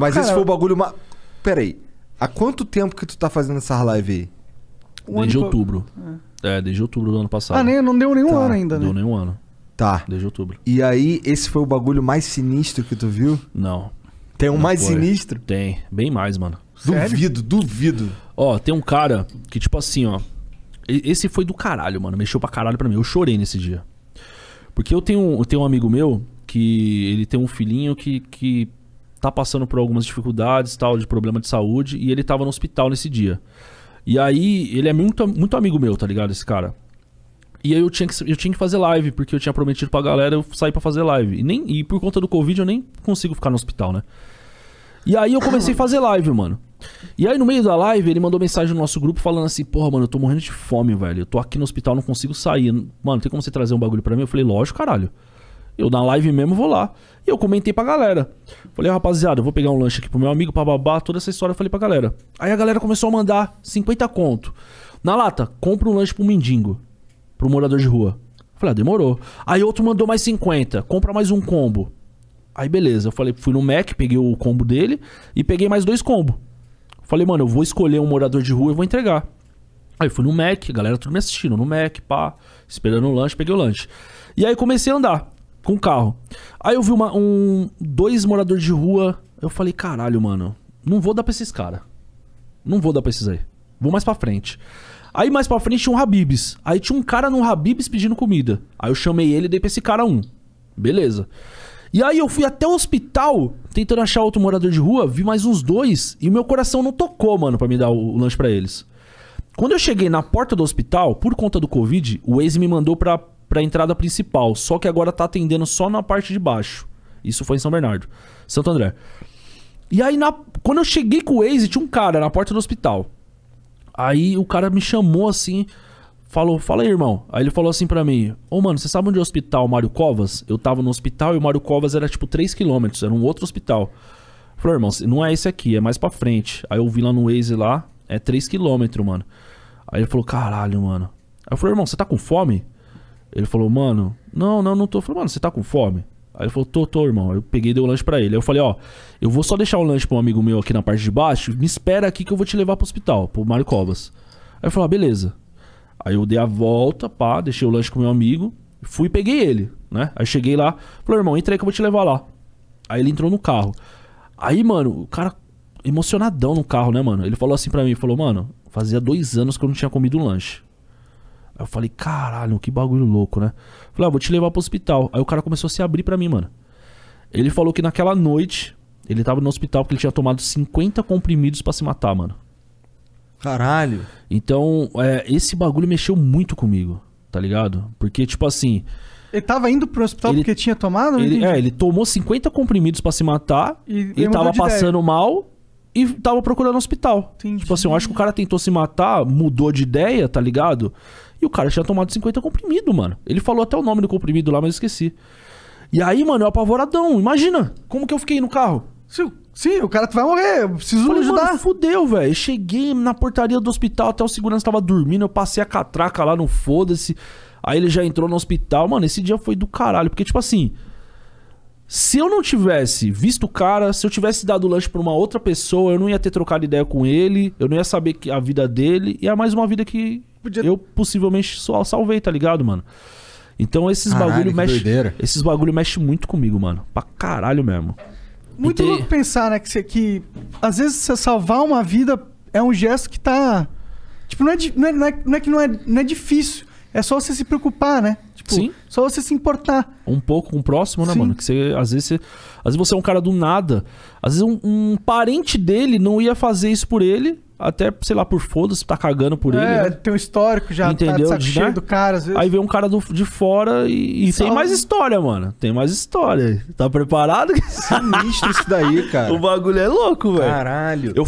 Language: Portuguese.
Mas Cara, esse foi o bagulho. Ma... Peraí. Há quanto tempo que tu tá fazendo essa live aí? Desde outubro. É. é. desde outubro do ano passado. Ah, nem, não deu nenhum tá. ano ainda, né? Deu nenhum ano. Tá. Desde outubro. E aí, esse foi o bagulho mais sinistro que tu viu? Não. Tem um não mais foi. sinistro? Tem. Bem mais, mano. Sério? Duvido, duvido. Ó, tem um cara que, tipo assim, ó. Esse foi do caralho, mano. Mexeu pra caralho pra mim. Eu chorei nesse dia. Porque eu tenho, eu tenho um amigo meu que ele tem um filhinho que, que tá passando por algumas dificuldades, tal, de problema de saúde, e ele tava no hospital nesse dia. E aí, ele é muito, muito amigo meu, tá ligado? Esse cara. E aí eu tinha, que, eu tinha que fazer live, porque eu tinha prometido pra galera eu sair pra fazer live. E, nem, e por conta do Covid eu nem consigo ficar no hospital, né? E aí eu comecei a fazer live, mano. E aí no meio da live ele mandou mensagem no nosso grupo falando assim: Porra, mano, eu tô morrendo de fome, velho. Eu tô aqui no hospital, não consigo sair. Mano, tem como você trazer um bagulho pra mim? Eu falei: Lógico, caralho. Eu na live mesmo vou lá. E eu comentei pra galera. Falei, rapaziada, eu vou pegar um lanche aqui pro meu amigo, pra babá, toda essa história eu falei pra galera. Aí a galera começou a mandar 50 conto. Na lata, compra um lanche pro mendigo, pro morador de rua. Falei, ah, demorou. Aí outro mandou mais 50, compra mais um combo. Aí beleza, eu falei, fui no Mac, peguei o combo dele e peguei mais dois combos. Falei, mano, eu vou escolher um morador de rua e vou entregar. Aí fui no Mac, a galera tudo me assistindo, no Mac, pá, esperando o lanche, peguei o lanche. E aí comecei a andar com carro. Aí eu vi uma, um, dois moradores de rua. Eu falei, caralho, mano, não vou dar pra esses caras. Não vou dar pra esses aí. Vou mais pra frente. Aí mais pra frente tinha um Habibs. Aí tinha um cara no Habibs pedindo comida. Aí eu chamei ele e dei pra esse cara um. Beleza. E aí eu fui até o hospital tentando achar outro morador de rua, vi mais uns dois e meu coração não tocou, mano, para me dar o, o lanche para eles. Quando eu cheguei na porta do hospital, por conta do Covid, o Waze me mandou pra para a entrada principal, só que agora tá atendendo só na parte de baixo. Isso foi em São Bernardo, Santo André. E aí, na... quando eu cheguei com o Waze, tinha um cara na porta do hospital. Aí o cara me chamou assim, falou: Fala aí, irmão. Aí ele falou assim para mim: Ô, oh, mano, você sabe onde é o hospital Mário Covas? Eu tava no hospital e o Mário Covas era tipo 3km, era um outro hospital. Falei, irmão, não é esse aqui, é mais pra frente. Aí eu vi lá no Waze lá, é 3km, mano. Aí ele falou: Caralho, mano. Aí eu falei: Irmão, você tá com fome? Ele falou, mano, não, não, não tô. Eu falei, mano, você tá com fome? Aí ele falou, tô, tô, irmão. Eu peguei e dei o lanche para ele. Aí eu falei, ó, eu vou só deixar o lanche pra um amigo meu aqui na parte de baixo. Me espera aqui que eu vou te levar pro hospital, pro Mário Covas. Aí ele falou, ah, beleza. Aí eu dei a volta, pá, deixei o lanche com meu amigo. Fui e peguei ele, né? Aí cheguei lá, falei, irmão, entra aí que eu vou te levar lá. Aí ele entrou no carro. Aí, mano, o cara emocionadão no carro, né, mano? Ele falou assim para mim, falou, mano, fazia dois anos que eu não tinha comido lanche. Aí eu falei, caralho, que bagulho louco, né? Falei, ah, vou te levar pro hospital. Aí o cara começou a se abrir para mim, mano. Ele falou que naquela noite ele tava no hospital porque ele tinha tomado 50 comprimidos para se matar, mano. Caralho. Então, é, esse bagulho mexeu muito comigo, tá ligado? Porque, tipo assim. Ele tava indo pro hospital ele, porque tinha tomado? Ele, é, ele tomou 50 comprimidos para se matar e, e tava passando ideia. mal e tava procurando hospital. Entendi. Tipo assim, eu acho que o cara tentou se matar, mudou de ideia, tá ligado? E o cara tinha tomado 50 comprimido, mano. Ele falou até o nome do comprimido lá, mas esqueci. E aí, mano, eu apavoradão. Imagina como que eu fiquei no carro. Sim, sim o cara vai morrer. Eu preciso Falei, ajudar. Mano, fudeu, velho. Cheguei na portaria do hospital, até o segurança tava dormindo. Eu passei a catraca lá, no foda-se. Aí ele já entrou no hospital. Mano, esse dia foi do caralho. Porque, tipo assim, se eu não tivesse visto o cara, se eu tivesse dado o lanche pra uma outra pessoa, eu não ia ter trocado ideia com ele, eu não ia saber que a vida dele, e é mais uma vida que podia... eu possivelmente só salvei, tá ligado, mano? Então esses caralho, bagulho mexe. Doideira. Esses bagulho mexe muito comigo, mano. Pra caralho mesmo. Muito louco pensar, né? Que, você, que às vezes você salvar uma vida é um gesto que tá. Tipo, é não é, não é, não é, que não é, não é difícil. É só você se preocupar, né? Tipo, Sim. só você se importar. Um pouco com um o próximo, né, Sim. mano? Que você, às vezes você. Às vezes você é um cara do nada. Às vezes um, um parente dele não ia fazer isso por ele até, sei lá, por foda-se, tá cagando por é, ele. É, né? tem um histórico já, tá Entendeu? tá de do cara, às vezes. Aí vem um cara do, de fora e, e tem é mais história, mano. Tem mais história. Tá preparado? Sinistro isso daí, cara. o bagulho é louco, velho. Caralho. Eu